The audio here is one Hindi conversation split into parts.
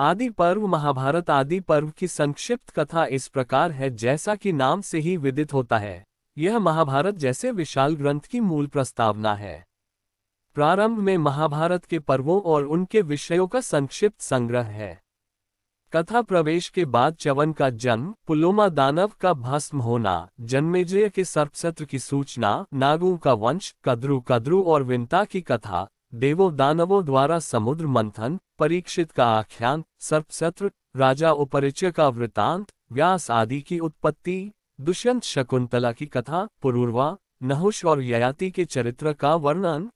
आदि पर्व महाभारत आदि पर्व की संक्षिप्त कथा इस प्रकार है जैसा कि नाम से ही विदित होता है यह महाभारत जैसे विशाल ग्रंथ की मूल प्रस्तावना है प्रारंभ में महाभारत के पर्वों और उनके विषयों का संक्षिप्त संग्रह है कथा प्रवेश के बाद चवन का जन्म पुलोमा दानव का भस्म होना जन्मेजय के सर्पसत्र की सूचना नागू का वंश कद्रु कद्रु और विंता की कथा देवो दानवों द्वारा समुद्र मंथन परीक्षित का आख्यान सर्पसत्र राजा उपरिचय का वृतांत व्यास आदि की उत्पत्ति दुष्यंत शकुंतला की कथा पुरूर्वा नहुष और ययाति के चरित्र का वर्णन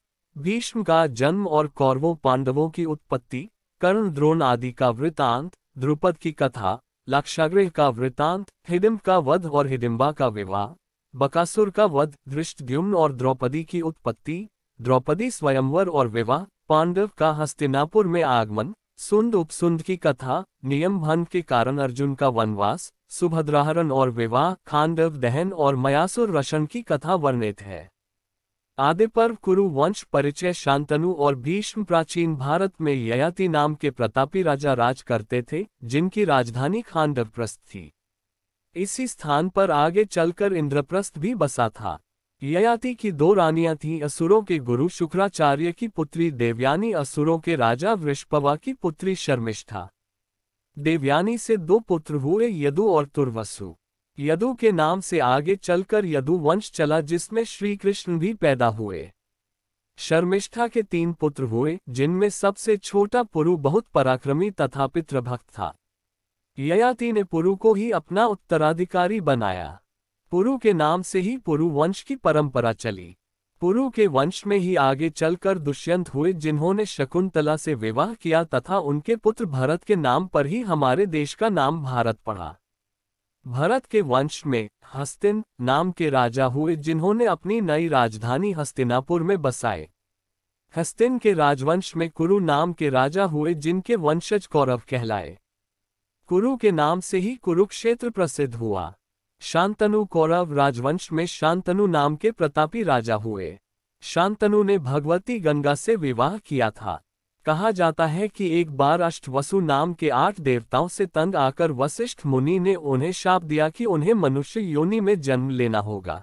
भीष्म का जन्म और कौरवों पांडवों की उत्पत्ति कर्ण द्रोण आदि का वृतांत द्रुपद की कथा लाक्षाग्रह का वृतांत हिडिम्ब का वध और हिडिम्बा का विवाह बकासुर का वध धृष्टद्युम्न और द्रौपदी की उत्पत्ति द्रौपदी स्वयंवर और विवाह पांडव का हस्तिनापुर में आगमन सुंद उपसुंद की कथा नियम भंग के कारण अर्जुन का वनवास सुभद्राहरण और विवाह खांडव दहन और मयासुर रशन की कथा वर्णित है आदि पर्व कुरु वंश परिचय शांतनु और भीष्म प्राचीन भारत में ययाति नाम के प्रतापी राजा राज करते थे जिनकी राजधानी खांडवप्रस्थ थी इसी स्थान पर आगे चलकर इंद्रप्रस्थ भी बसा था ययाति की दो रानियां थीं असुरों के गुरु शुक्राचार्य की पुत्री देवयानी असुरों के राजा वृषपवा की पुत्री शर्मिष्ठा देवयानी से दो पुत्र हुए यदु और तुर्वसु यदु के नाम से आगे चलकर यदु वंश चला जिसमें श्री कृष्ण भी पैदा हुए शर्मिष्ठा के तीन पुत्र हुए जिनमें सबसे छोटा पुरु बहुत पराक्रमी तथा पितृभक्त था ययाति ने पुरु को ही अपना उत्तराधिकारी बनाया पुरु के नाम से ही पुरु वंश की परंपरा चली पुरु के वंश में ही आगे चलकर दुष्यंत हुए जिन्होंने शकुंतला से विवाह किया तथा उनके पुत्र भरत के नाम पर ही हमारे देश का नाम भारत पड़ा भरत के वंश में हस्तिन नाम के राजा हुए जिन्होंने अपनी नई राजधानी हस्तिनापुर में बसाए हस्तिन के राजवंश में कुरु नाम के राजा हुए जिनके वंशज कौरव कहलाए कुरु के नाम से ही कुरुक्षेत्र प्रसिद्ध हुआ शांतनु कौरव राजवंश में शांतनु नाम के प्रतापी राजा हुए शांतनु ने भगवती गंगा से विवाह किया था कहा जाता है कि एक बार अष्टवसु नाम के आठ देवताओं से तंग आकर वशिष्ठ मुनि ने उन्हें शाप दिया कि उन्हें मनुष्य योनि में जन्म लेना होगा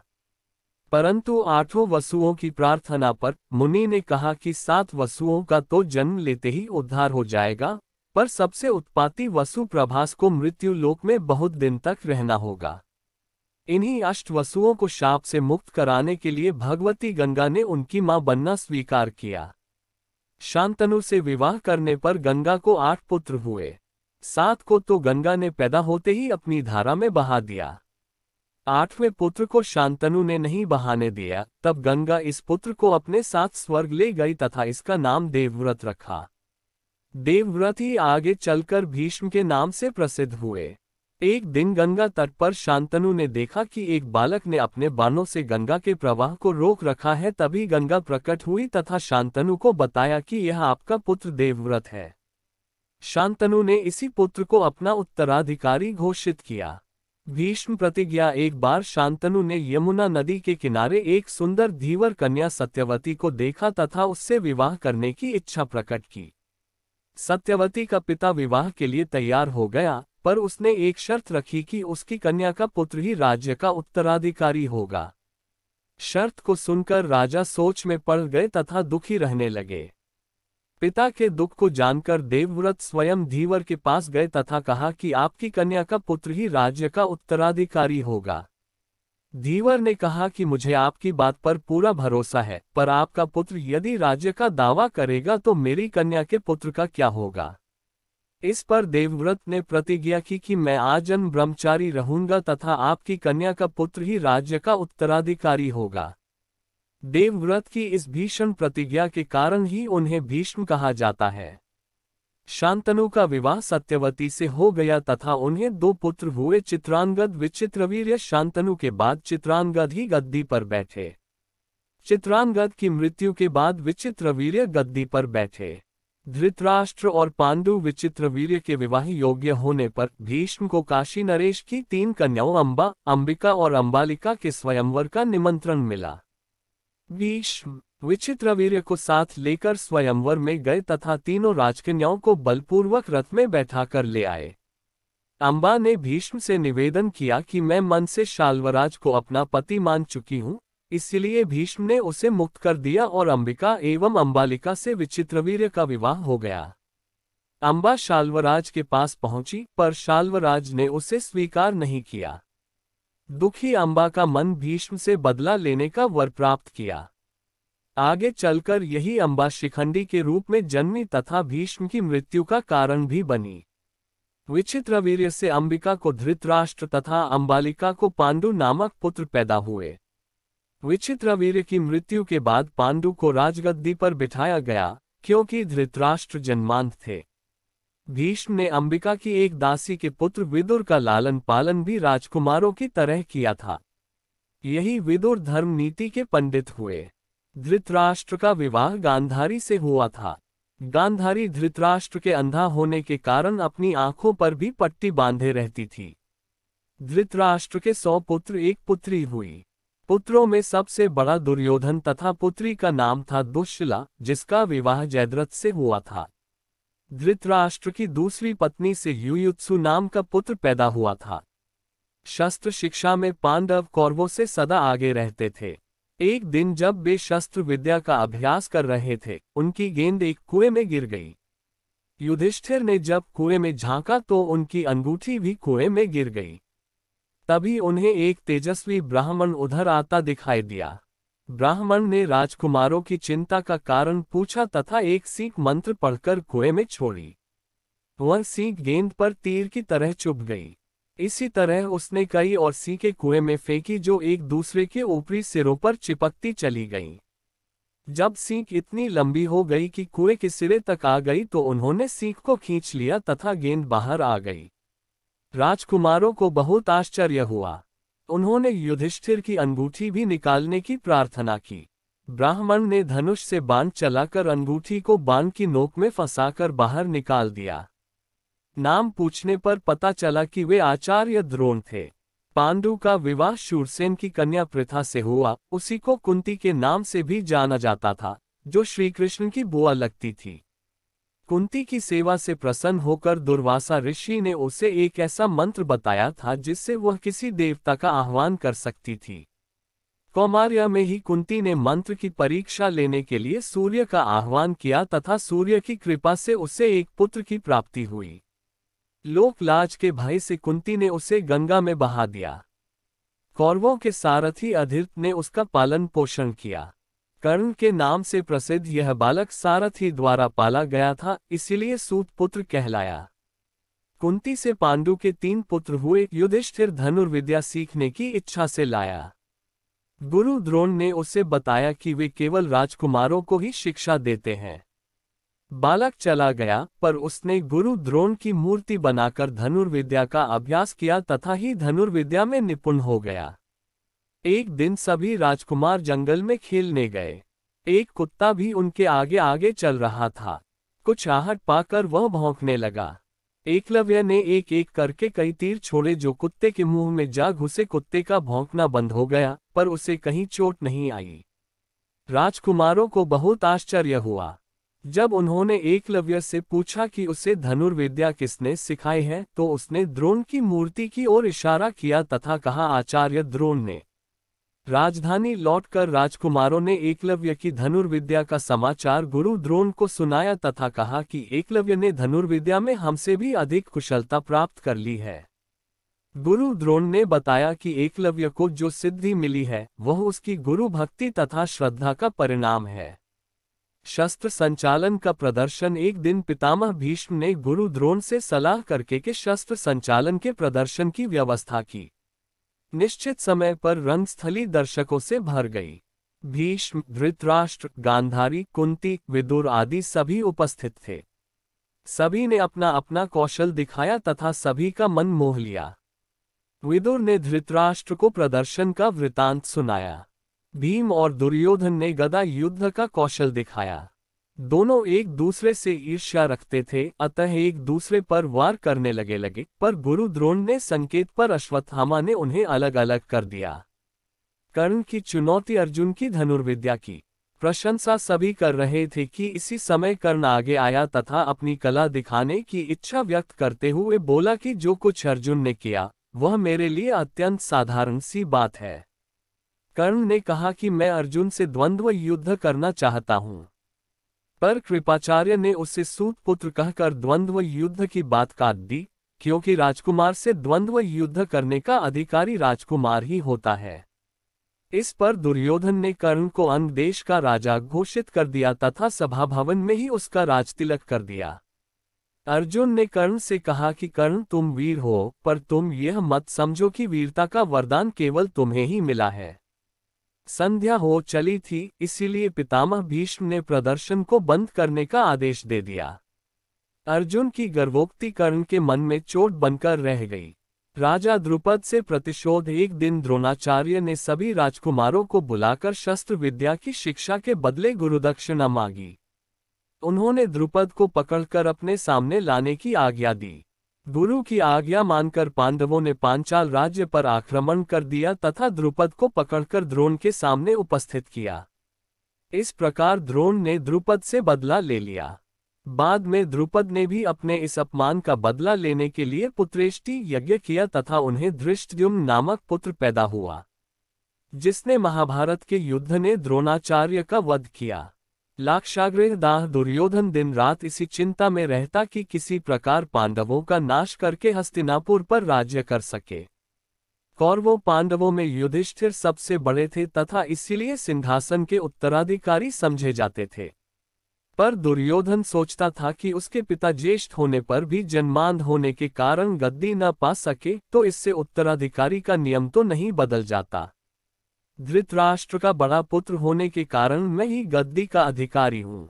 परंतु आठों वसुओं की प्रार्थना पर मुनि ने कहा कि सात वसुओं का तो जन्म लेते ही उद्धार हो जाएगा पर सबसे उत्पाती वसु प्रभास को मृत्यु लोक में बहुत दिन तक रहना होगा इन्हीं अष्ट वसुओं को शाप से मुक्त कराने के लिए भगवती गंगा ने उनकी मां बनना स्वीकार किया शांतनु से विवाह करने पर गंगा को आठ पुत्र हुए सात को तो गंगा ने पैदा होते ही अपनी धारा में बहा दिया आठवें पुत्र को शांतनु ने नहीं बहाने दिया तब गंगा इस पुत्र को अपने साथ स्वर्ग ले गई तथा इसका नाम देवव्रत रखा देवव्रत ही आगे चलकर भीष्म के नाम से प्रसिद्ध हुए एक दिन गंगा तट पर शांतनु ने देखा कि एक बालक ने अपने बाणों से गंगा के प्रवाह को रोक रखा है तभी गंगा प्रकट हुई तथा शांतनु को बताया कि यह आपका पुत्र देवव्रत है शांतनु ने इसी पुत्र को अपना उत्तराधिकारी घोषित किया भीष्म प्रतिज्ञा एक बार शांतनु ने यमुना नदी के किनारे एक सुंदर धीवर कन्या सत्यवती को देखा तथा उससे विवाह करने की इच्छा प्रकट की सत्यवती का पिता विवाह के लिए तैयार हो गया पर उसने एक शर्त रखी कि उसकी कन्या का पुत्र ही राज्य का उत्तराधिकारी होगा शर्त को सुनकर राजा सोच में पड़ गए तथा दुखी रहने लगे पिता के दुख को जानकर देवव्रत स्वयं धीवर के पास गए तथा कहा कि आपकी कन्या का पुत्र ही राज्य का उत्तराधिकारी होगा धीवर ने कहा कि मुझे आपकी बात पर पूरा भरोसा है पर आपका पुत्र यदि राज्य का दावा करेगा तो मेरी कन्या के पुत्र का क्या होगा इस पर देवव्रत ने प्रतिज्ञा की कि मैं आजन्म ब्रह्मचारी रहूंगा तथा आपकी कन्या का पुत्र ही राज्य का उत्तराधिकारी होगा देवव्रत की इस भीषण प्रतिज्ञा के कारण ही उन्हें भीष्म कहा जाता है शांतनु का विवाह सत्यवती से हो गया तथा उन्हें दो पुत्र हुए चित्रांगद विचित्रवीर्य शांतनु के बाद चित्रांगद ही गद्दी पर बैठे चित्रांगद की मृत्यु के बाद विचित्रवीर्य गद्दी पर बैठे धृतराष्ट्र और पांडु विचित्र वीर्य के विवाह योग्य होने पर भीष्म को काशी नरेश की तीन कन्याओं अम्बा अंबिका और अंबालिका के स्वयंवर का निमंत्रण मिला भीष्म विचित्र वीर्य को साथ लेकर स्वयंवर में गए तथा तीनों राजकन्याओं को बलपूर्वक रथ में बैठा कर ले आए अम्बा ने भीष्म से निवेदन किया कि मैं मन से शाल्वराज को अपना पति मान चुकी हूँ इसलिए भीष्म ने उसे मुक्त कर दिया और अंबिका एवं अंबालिका से विचित्रवीर्य का विवाह हो गया अंबा शाल्वराज के पास पहुंची पर शाल्वराज ने उसे स्वीकार नहीं किया दुखी अंबा का मन भीष्म से बदला लेने का वर प्राप्त किया आगे चलकर यही अंबा शिखंडी के रूप में जन्मी तथा भीष्म की मृत्यु का कारण भी बनी विचित्रवीर्य से अंबिका को धृतराष्ट्र तथा अंबालिका को पांडु नामक पुत्र पैदा हुए विचित्रवीर की मृत्यु के बाद पांडु को राजगद्दी पर बिठाया गया क्योंकि धृतराष्ट्र जन्मांत थे भीष्म ने अंबिका की एक दासी के पुत्र विदुर का लालन पालन भी राजकुमारों की तरह किया था यही विदुर धर्म नीति के पंडित हुए धृतराष्ट्र का विवाह गांधारी से हुआ था गांधारी धृतराष्ट्र के अंधा होने के कारण अपनी आंखों पर भी पट्टी बांधे रहती थी धृतराष्ट्र के सौ पुत्र एक पुत्री हुई पुत्रों में सबसे बड़ा दुर्योधन तथा पुत्री का नाम था दुश्शला जिसका विवाह जयद्रथ से हुआ था धृतराष्ट्र की दूसरी पत्नी से युयुत्सु नाम का पुत्र पैदा हुआ था शस्त्र शिक्षा में पांडव कौरवों से सदा आगे रहते थे एक दिन जब वे शस्त्र विद्या का अभ्यास कर रहे थे उनकी गेंद एक कुएं में गिर गई युधिष्ठिर ने जब कुएं में झांका तो उनकी अंगूठी भी कुएं में गिर गई तभी उन्हें एक तेजस्वी ब्राह्मण उधर आता दिखाई दिया ब्राह्मण ने राजकुमारों की चिंता का कारण पूछा तथा एक सीख मंत्र पढ़कर कुएं में छोड़ी वह सीख गेंद पर तीर की तरह चुप गई इसी तरह उसने कई और सीखे कुएं में फेंकी जो एक दूसरे के ऊपरी सिरों पर चिपकती चली गईं। जब सीख इतनी लंबी हो गई कि कुएं के सिरे तक आ गई तो उन्होंने सीख को खींच लिया तथा गेंद बाहर आ गई राजकुमारों को बहुत आश्चर्य हुआ उन्होंने युधिष्ठिर की अंगूठी भी निकालने की प्रार्थना की ब्राह्मण ने धनुष से बांध चलाकर अंगूठी को बांध की नोक में फंसाकर बाहर निकाल दिया नाम पूछने पर पता चला कि वे आचार्य द्रोण थे पांडु का विवाह शूरसेन की कन्या प्रथा से हुआ उसी को कुंती के नाम से भी जाना जाता था जो श्रीकृष्ण की बुआ लगती थी कुंती की सेवा से प्रसन्न होकर दुर्वासा ऋषि ने उसे एक ऐसा मंत्र बताया था जिससे वह किसी देवता का आह्वान कर सकती थी कौमार्य में ही कुंती ने मंत्र की परीक्षा लेने के लिए सूर्य का आह्वान किया तथा सूर्य की कृपा से उसे एक पुत्र की प्राप्ति हुई लोकलाज के भाई से कुंती ने उसे गंगा में बहा दिया कौरवों के सारथी अधीर्थ ने उसका पालन पोषण किया कर्ण के नाम से प्रसिद्ध यह बालक सारथी द्वारा पाला गया था इसलिए सूत पुत्र कहलाया कुंती से पांडु के तीन पुत्र हुए युधिष्ठिर धनुर्विद्या सीखने की इच्छा से लाया गुरु द्रोण ने उसे बताया कि वे केवल राजकुमारों को ही शिक्षा देते हैं बालक चला गया पर उसने गुरु द्रोण की मूर्ति बनाकर धनुर्विद्या का अभ्यास किया तथा ही धनुर्विद्या में निपुण हो गया एक दिन सभी राजकुमार जंगल में खेलने गए एक कुत्ता भी उनके आगे आगे चल रहा था कुछ आहट पाकर वह भौंकने लगा एकलव्य ने एक एक करके कई तीर छोड़े जो कुत्ते के मुंह में जा घुसे कुत्ते का भौंकना बंद हो गया पर उसे कहीं चोट नहीं आई राजकुमारों को बहुत आश्चर्य हुआ जब उन्होंने एकलव्य से पूछा कि उसे धनुर्विद्या किसने सिखाई है तो उसने द्रोण की मूर्ति की ओर इशारा किया तथा कहा आचार्य द्रोण ने राजधानी लौटकर राजकुमारों ने एकलव्य की धनुर्विद्या का समाचार गुरु द्रोण को सुनाया तथा कहा कि एकलव्य ने धनुर्विद्या में हमसे भी अधिक कुशलता प्राप्त कर ली है गुरु द्रोण ने बताया कि एकलव्य को जो सिद्धि मिली है वह उसकी गुरु भक्ति तथा श्रद्धा का परिणाम है शस्त्र संचालन का प्रदर्शन एक दिन पितामह भीष्म ने गुरु द्रोण से सलाह करके के शस्त्र संचालन के प्रदर्शन की व्यवस्था की निश्चित समय पर रंगस्थली दर्शकों से भर गई भीष्म धृतराष्ट्र गांधारी कुंती विदुर आदि सभी उपस्थित थे सभी ने अपना अपना कौशल दिखाया तथा सभी का मन मोह लिया विदुर ने धृतराष्ट्र को प्रदर्शन का वृतांत सुनाया भीम और दुर्योधन ने गदा युद्ध का कौशल दिखाया दोनों एक दूसरे से ईर्ष्या रखते थे अतः एक दूसरे पर वार करने लगे लगे पर गुरु द्रोण ने संकेत पर अश्वत्थामा ने उन्हें अलग अलग कर दिया कर्ण की चुनौती अर्जुन की धनुर्विद्या की प्रशंसा सभी कर रहे थे कि इसी समय कर्ण आगे आया तथा अपनी कला दिखाने की इच्छा व्यक्त करते हुए बोला कि जो कुछ अर्जुन ने किया वह मेरे लिए अत्यंत साधारण सी बात है कर्ण ने कहा कि मैं अर्जुन से द्वंद्व युद्ध करना चाहता हूँ पर कृपाचार्य ने उसे सूत पुत्र कहकर द्वंद्व युद्ध की बात काट दी क्योंकि राजकुमार से द्वंद्व युद्ध करने का अधिकारी राजकुमार ही होता है इस पर दुर्योधन ने कर्ण को अंग देश का राजा घोषित कर दिया तथा सभा भवन में ही उसका राजतिलक कर दिया अर्जुन ने कर्ण से कहा कि कर्ण तुम वीर हो पर तुम यह मत समझो कि वीरता का वरदान केवल तुम्हें ही मिला है संध्या हो चली थी इसीलिए पितामह भीष्म ने प्रदर्शन को बंद करने का आदेश दे दिया अर्जुन की गर्वोक्ति कर्ण के मन में चोट बनकर रह गई राजा द्रुपद से प्रतिशोध एक दिन द्रोणाचार्य ने सभी राजकुमारों को बुलाकर शस्त्र विद्या की शिक्षा के बदले गुरुदक्षिणा मांगी उन्होंने द्रुपद को पकड़कर अपने सामने लाने की आज्ञा दी गुरु की आज्ञा मानकर पांडवों ने पांचाल राज्य पर आक्रमण कर दिया तथा द्रुपद को पकड़कर द्रोण के सामने उपस्थित किया इस प्रकार द्रोण ने द्रुपद से बदला ले लिया बाद में द्रुपद ने भी अपने इस अपमान का बदला लेने के लिए पुत्रेष्टि यज्ञ किया तथा उन्हें धृष्टद्युम्न नामक पुत्र पैदा हुआ जिसने महाभारत के युद्ध ने द्रोणाचार्य का वध किया लाक्षाग्रह दाह दुर्योधन दिन रात इसी चिंता में रहता कि किसी प्रकार पांडवों का नाश करके हस्तिनापुर पर राज्य कर सके कौरवों पांडवों में युधिष्ठिर सबसे बड़े थे तथा इसीलिए सिंहासन के उत्तराधिकारी समझे जाते थे पर दुर्योधन सोचता था कि उसके पिता ज्येष्ठ होने पर भी जन्मांध होने के कारण गद्दी न पा सके तो इससे उत्तराधिकारी का नियम तो नहीं बदल जाता धृतराष्ट्र का बड़ा पुत्र होने के कारण मैं ही गद्दी का अधिकारी हूँ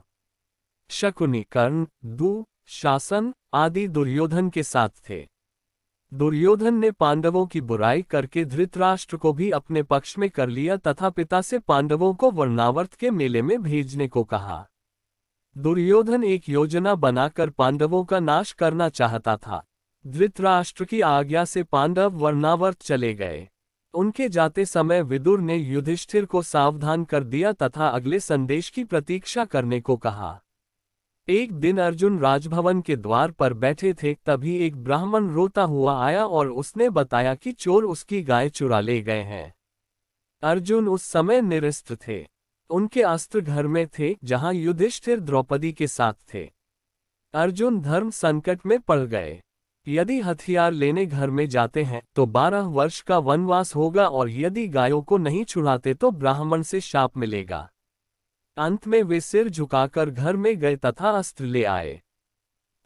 शकुनी कर्ण दु शासन आदि दुर्योधन के साथ थे दुर्योधन ने पांडवों की बुराई करके धृतराष्ट्र को भी अपने पक्ष में कर लिया तथा पिता से पांडवों को वर्णावर्त के मेले में भेजने को कहा दुर्योधन एक योजना बनाकर पांडवों का नाश करना चाहता था धृतराष्ट्र की आज्ञा से पांडव वर्णावर्त चले गए उनके जाते समय विदुर ने युधिष्ठिर को सावधान कर दिया तथा अगले संदेश की प्रतीक्षा करने को कहा एक दिन अर्जुन राजभवन के द्वार पर बैठे थे तभी एक ब्राह्मण रोता हुआ आया और उसने बताया कि चोर उसकी गाय चुरा ले गए हैं अर्जुन उस समय निरस्त थे उनके अस्त्र घर में थे जहां युधिष्ठिर द्रौपदी के साथ थे अर्जुन धर्म संकट में पड़ गए यदि हथियार लेने घर में जाते हैं तो बारह वर्ष का वनवास होगा और यदि गायों को नहीं छुड़ाते तो ब्राह्मण से शाप मिलेगा अंत में वे सिर झुकाकर घर में गए तथा अस्त्र ले आए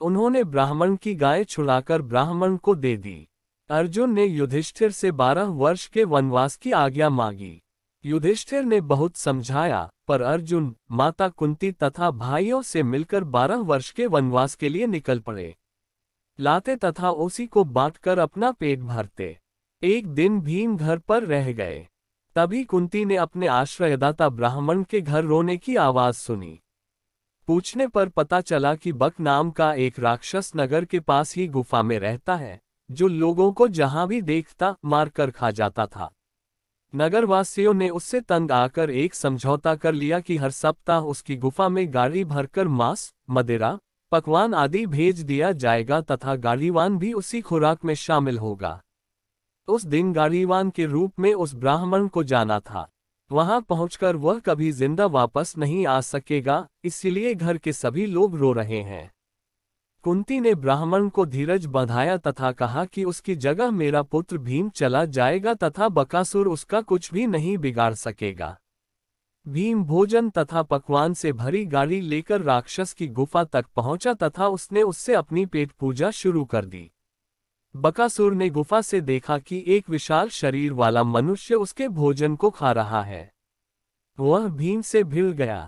उन्होंने ब्राह्मण की गाय छुड़ाकर ब्राह्मण को दे दी अर्जुन ने युधिष्ठिर से बारह वर्ष के वनवास की आज्ञा मांगी युधिष्ठिर ने बहुत समझाया पर अर्जुन माता कुंती तथा भाइयों से मिलकर बारह वर्ष के वनवास के लिए निकल पड़े लाते तथा उसी को बांटकर अपना पेट भरते एक दिन भीम घर पर रह गए तभी कुंती ने अपने आश्रयदाता ब्राह्मण के घर रोने की आवाज सुनी पूछने पर पता चला कि बक नाम का एक राक्षस नगर के पास ही गुफा में रहता है जो लोगों को जहां भी देखता मारकर खा जाता था नगरवासियों ने उससे तंग आकर एक समझौता कर लिया कि हर सप्ताह उसकी गुफा में गाड़ी भरकर मांस मदिरा पकवान आदि भेज दिया जाएगा तथा गाड़ीवान भी उसी खुराक में शामिल होगा उस दिन गाड़ीवान के रूप में उस ब्राह्मण को जाना था वहां पहुंचकर वह कभी जिंदा वापस नहीं आ सकेगा इसलिए घर के सभी लोग रो रहे हैं कुंती ने ब्राह्मण को धीरज बंधाया तथा कहा कि उसकी जगह मेरा पुत्र भीम चला जाएगा तथा बकासुर उसका कुछ भी नहीं बिगाड़ सकेगा भीम भोजन तथा पकवान से भरी गाड़ी लेकर राक्षस की गुफा तक पहुंचा तथा उसने उससे अपनी पेट पूजा शुरू कर दी बकासुर ने गुफा से देखा कि एक विशाल शरीर वाला मनुष्य उसके भोजन को खा रहा है वह भीम से भिल गया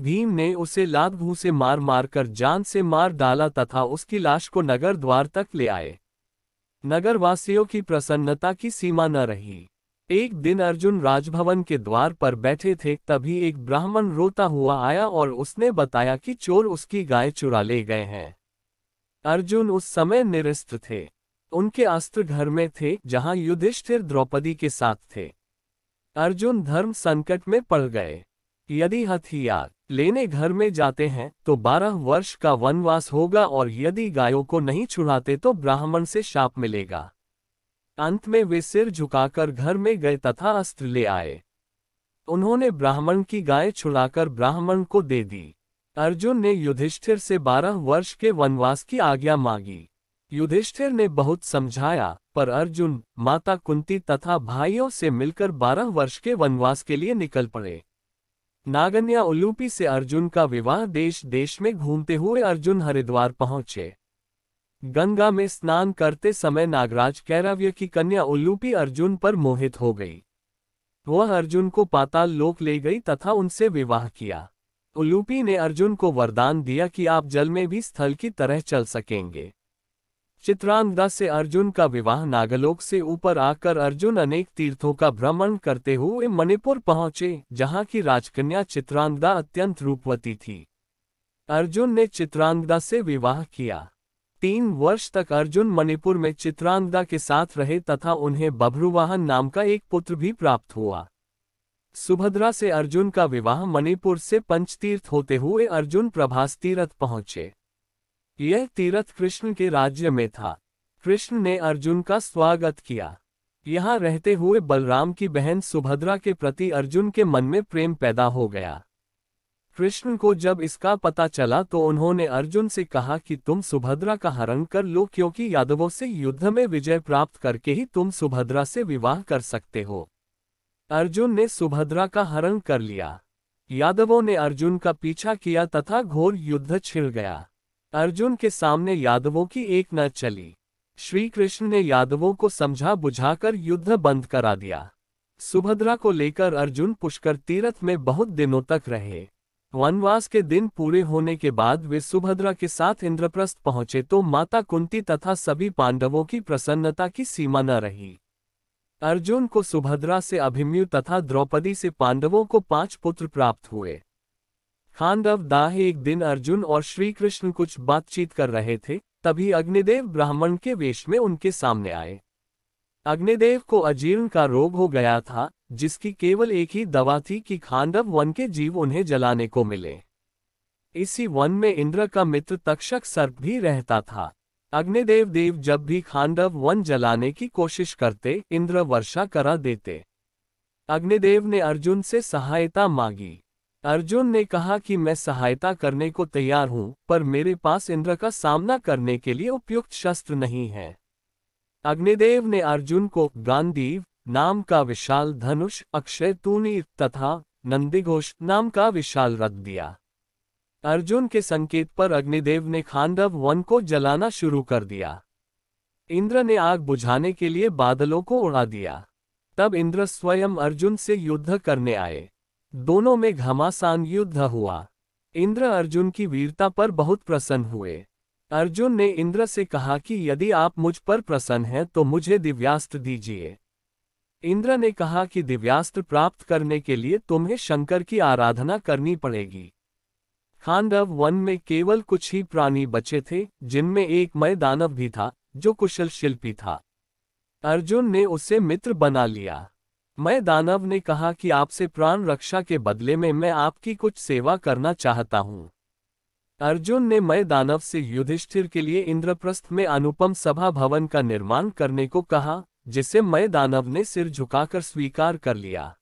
भीम ने उसे भू से मार मार कर जान से मार डाला तथा उसकी लाश को नगर द्वार तक ले आए नगरवासियों की प्रसन्नता की सीमा न रही एक दिन अर्जुन राजभवन के द्वार पर बैठे थे तभी एक ब्राह्मण रोता हुआ आया और उसने बताया कि चोर उसकी गाय चुरा ले गए हैं अर्जुन उस समय निरस्त थे उनके अस्त्र घर में थे जहां युधिष्ठिर द्रौपदी के साथ थे अर्जुन धर्म संकट में पड़ गए यदि हथियार लेने घर में जाते हैं तो बारह वर्ष का वनवास होगा और यदि गायों को नहीं छुड़ाते तो ब्राह्मण से शाप मिलेगा अंत में वे सिर झुकाकर घर में गए तथा अस्त्र ले आए उन्होंने ब्राह्मण की गाय छुड़ाकर ब्राह्मण को दे दी अर्जुन ने युधिष्ठिर से बारह वर्ष के वनवास की आज्ञा मांगी युधिष्ठिर ने बहुत समझाया पर अर्जुन माता कुंती तथा भाइयों से मिलकर बारह वर्ष के वनवास के लिए निकल पड़े नागन्या उल्लूपी से अर्जुन का विवाह देश देश में घूमते हुए अर्जुन हरिद्वार पहुंचे गंगा में स्नान करते समय नागराज कैरव्य की कन्या उल्लूपी अर्जुन पर मोहित हो गई वह अर्जुन को पाताल लोक ले गई तथा उनसे विवाह किया उल्लूपी ने अर्जुन को वरदान दिया कि आप जल में भी स्थल की तरह चल सकेंगे चित्रांगदा से अर्जुन का विवाह नागलोक से ऊपर आकर अर्जुन अनेक तीर्थों का भ्रमण करते हुए मणिपुर पहुंचे जहां की राजकन्या चित्रांगदा अत्यंत रूपवती थी अर्जुन ने चित्रांगदा से विवाह किया तीन वर्ष तक अर्जुन मणिपुर में चित्रांगदा के साथ रहे तथा उन्हें बभ्रुवाहन नाम का एक पुत्र भी प्राप्त हुआ सुभद्रा से अर्जुन का विवाह मणिपुर से पंचतीर्थ होते हुए अर्जुन प्रभास तीर्थ पहुंचे यह तीर्थ कृष्ण के राज्य में था कृष्ण ने अर्जुन का स्वागत किया यहाँ रहते हुए बलराम की बहन सुभद्रा के प्रति अर्जुन के मन में प्रेम पैदा हो गया कृष्ण को जब इसका पता चला तो उन्होंने अर्जुन से कहा कि तुम सुभद्रा का हरण कर लो क्योंकि यादवों से युद्ध में विजय प्राप्त करके ही तुम सुभद्रा से विवाह कर सकते हो अर्जुन ने सुभद्रा का हरण कर लिया यादवों ने अर्जुन का पीछा किया तथा घोर युद्ध छिड़ गया अर्जुन के सामने यादवों की एक न चली श्री कृष्ण ने यादवों को समझा बुझाकर युद्ध बंद करा दिया सुभद्रा को लेकर अर्जुन पुष्कर तीर्थ में बहुत दिनों तक रहे वनवास के दिन पूरे होने के बाद वे सुभद्रा के साथ इंद्रप्रस्थ पहुंचे तो माता कुंती तथा सभी पांडवों की प्रसन्नता की सीमा न रही अर्जुन को सुभद्रा से अभिमन्यु तथा द्रौपदी से पांडवों को पांच पुत्र प्राप्त हुए खांडव दाह एक दिन अर्जुन और श्री कृष्ण कुछ बातचीत कर रहे थे तभी अग्निदेव ब्राह्मण के वेश में उनके सामने आए अग्निदेव को अजीर्ण का रोग हो गया था जिसकी केवल एक ही दवा थी कि खांडव वन के जीव उन्हें जलाने को मिले इसी वन में इंद्र का मित्र तक्षक सर्प भी रहता था अग्निदेव देव जब भी खांडव वन जलाने की कोशिश करते इंद्र वर्षा करा देते अग्निदेव ने अर्जुन से सहायता मांगी अर्जुन ने कहा कि मैं सहायता करने को तैयार हूं पर मेरे पास इंद्र का सामना करने के लिए उपयुक्त शस्त्र नहीं है अग्निदेव ने अर्जुन को गांधीव नाम का विशाल धनुष अक्षय तूनी तथा नंदीघोष नाम का विशाल रख दिया अर्जुन के संकेत पर अग्निदेव ने खांडव वन को जलाना शुरू कर दिया इंद्र ने आग बुझाने के लिए बादलों को उड़ा दिया तब इंद्र स्वयं अर्जुन से युद्ध करने आए दोनों में घमासान युद्ध हुआ इंद्र अर्जुन की वीरता पर बहुत प्रसन्न हुए अर्जुन ने इंद्र से कहा कि यदि आप मुझ पर प्रसन्न हैं तो मुझे दिव्यास्त्र दीजिए इंद्र ने कहा कि दिव्यास्त्र प्राप्त करने के लिए तुम्हें शंकर की आराधना करनी पड़ेगी खांडव वन में केवल कुछ ही प्राणी बचे थे जिनमें एक मय दानव भी था जो कुशल शिल्पी था अर्जुन ने उसे मित्र बना लिया मय दानव ने कहा कि आपसे प्राण रक्षा के बदले में मैं आपकी कुछ सेवा करना चाहता हूँ अर्जुन ने मय दानव से युधिष्ठिर के लिए इंद्रप्रस्थ में अनुपम सभा भवन का निर्माण करने को कहा जिसे मैं दानव ने सिर झुकाकर स्वीकार कर लिया